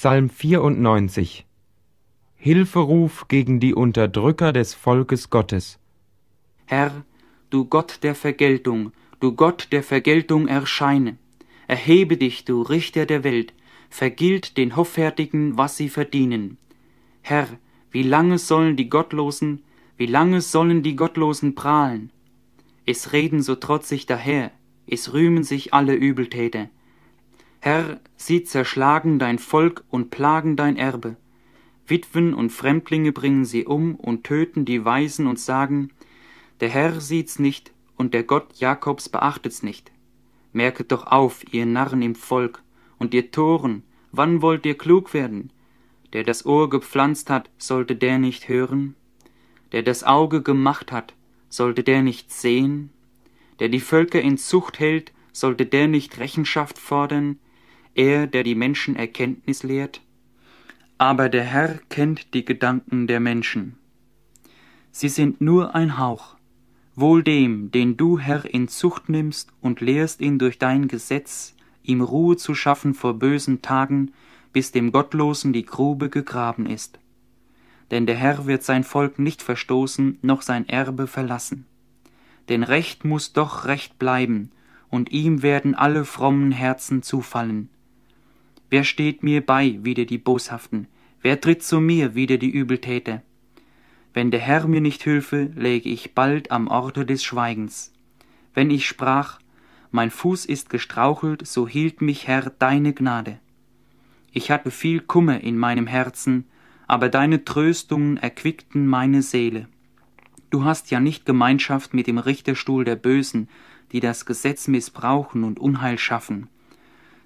Psalm 94 Hilferuf gegen die Unterdrücker des Volkes Gottes. Herr, du Gott der Vergeltung, du Gott der Vergeltung erscheine. Erhebe dich, du Richter der Welt, vergilt den Hoffärtigen, was sie verdienen. Herr, wie lange sollen die Gottlosen, wie lange sollen die Gottlosen prahlen? Es reden so trotzig daher, es rühmen sich alle Übeltäter. Herr, sie zerschlagen dein Volk und plagen dein Erbe. Witwen und Fremdlinge bringen sie um und töten die Weisen und sagen, der Herr sieht's nicht und der Gott Jakobs beachtet's nicht. Merket doch auf, ihr Narren im Volk und ihr Toren, wann wollt ihr klug werden? Der das Ohr gepflanzt hat, sollte der nicht hören? Der das Auge gemacht hat, sollte der nicht sehen? Der die Völker in Zucht hält, sollte der nicht Rechenschaft fordern? er, der die Menschen Erkenntnis lehrt, aber der Herr kennt die Gedanken der Menschen. Sie sind nur ein Hauch, wohl dem, den du, Herr, in Zucht nimmst und lehrst ihn durch dein Gesetz, ihm Ruhe zu schaffen vor bösen Tagen, bis dem Gottlosen die Grube gegraben ist. Denn der Herr wird sein Volk nicht verstoßen, noch sein Erbe verlassen. Denn Recht muß doch Recht bleiben, und ihm werden alle frommen Herzen zufallen. Wer steht mir bei, wider die Boshaften? Wer tritt zu mir, wider die Übeltäter? Wenn der Herr mir nicht hülfe, läge ich bald am Orte des Schweigens. Wenn ich sprach, mein Fuß ist gestrauchelt, so hielt mich, Herr, deine Gnade. Ich hatte viel Kummer in meinem Herzen, aber deine Tröstungen erquickten meine Seele. Du hast ja nicht Gemeinschaft mit dem Richterstuhl der Bösen, die das Gesetz missbrauchen und Unheil schaffen.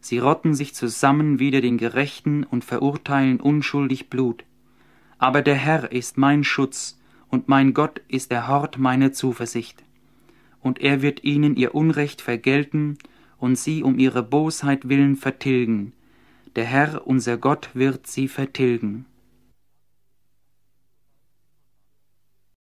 Sie rotten sich zusammen wider den Gerechten und verurteilen unschuldig Blut. Aber der Herr ist mein Schutz, und mein Gott ist der Hort meiner Zuversicht. Und er wird ihnen ihr Unrecht vergelten und sie um ihre Bosheit willen vertilgen. Der Herr unser Gott wird sie vertilgen.